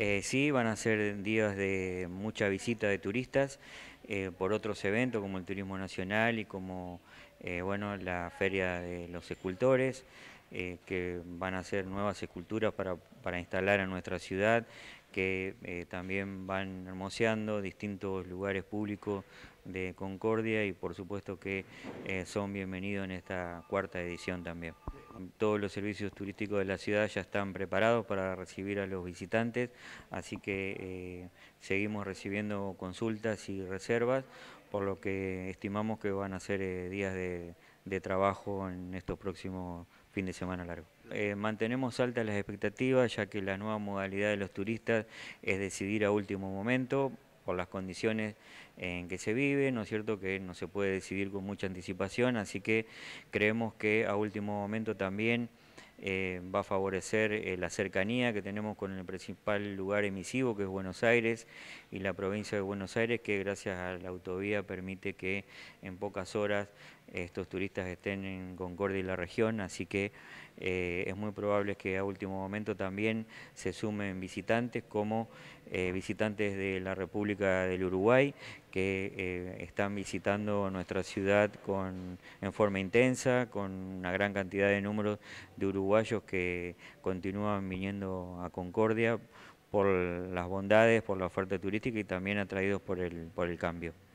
Eh, sí, van a ser días de mucha visita de turistas eh, por otros eventos como el Turismo Nacional y como eh, bueno, la Feria de los Escultores, que van a ser nuevas esculturas para, para instalar en nuestra ciudad, que también van hermoseando distintos lugares públicos de Concordia y por supuesto que son bienvenidos en esta cuarta edición también todos los servicios turísticos de la ciudad ya están preparados para recibir a los visitantes, así que eh, seguimos recibiendo consultas y reservas, por lo que estimamos que van a ser eh, días de, trabajo en estos próximos fin de semana largo. Eh, mantenemos altas las expectativas, ya que la nueva modalidad de los turistas es decidir a último momento por las condiciones en que se vive, ¿no es cierto?, que no se puede decidir con mucha anticipación, así que creemos que a último momento también eh, va a favorecer eh, la cercanía que tenemos con el principal lugar emisivo, que es Buenos Aires, y la provincia de Buenos Aires, que gracias a la autovía permite que en pocas horas estos turistas estén en Concordia y la región, así que eh, es muy probable que a último momento también se sumen visitantes como visitantes de la República del Uruguay, que eh, están visitando nuestra ciudad con, en forma intensa, con una gran cantidad de números de uruguayos que continúan viniendo a Concordia por las bondades, por la oferta turística y también atraídos por el, por el cambio.